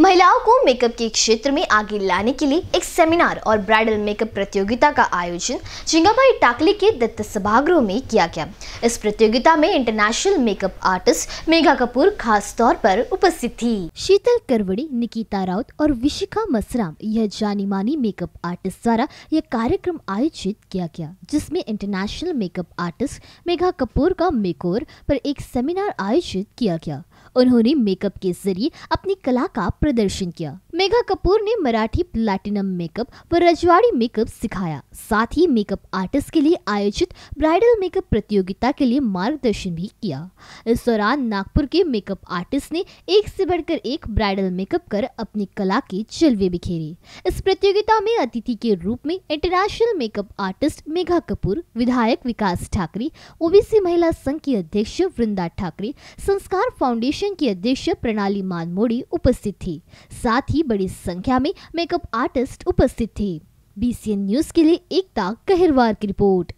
महिलाओं को मेकअप के क्षेत्र में आगे लाने के लिए एक सेमिनार और ब्राइडल मेकअप प्रतियोगिता का आयोजन चिंगाबाई टाकली के दत्त सभागृह में किया गया इस प्रतियोगिता में international makeup artist Megha Kapoor खास तौर पर उपस्थित थी शीतल करवड़ी निकिता राउत और विशिका मसराम यह जानी मानी मेकअप आर्टिस्ट द्वारा यह कार्यक्रम आयोजित किया गया जिसमे international makeup artist Megha Kapoor का मेकोर पर एक सेमिनार आयोजित किया गया उन्होंने मेकअप के जरिए अपनी कला का प्रदर्शन किया मेघा कपूर ने मराठी प्लैटिनम मेकअप व रजवाड़ी मेकअप सिखाया साथ ही मेकअप आर्टिस्ट के लिए आयोजित ब्राइडल मेकअप प्रतियोगिता के लिए मार्गदर्शन भी किया इस दौरान नागपुर के मेकअप आर्टिस्ट ने एक से बढ़कर एक ब्राइडल मेकअप कर अपनी कला के जलवे बिखेरे इस प्रतियोगिता में अतिथि के रूप में international makeup artist Megha Kapoor विधायक विकास ठाकरे ओबीसी महिला संघ की अध्यक्ष वृंदा ठाकरे संस्कार फाउंडेशन की अध्यक्ष प्रणाली मानमोड़ी उपस्थित थी साथ ही की बड़ी संख्या में मेकअप आर्टिस्ट उपस्थित थे बीसीएन न्यूज के लिए एकता कहरवार की रिपोर्ट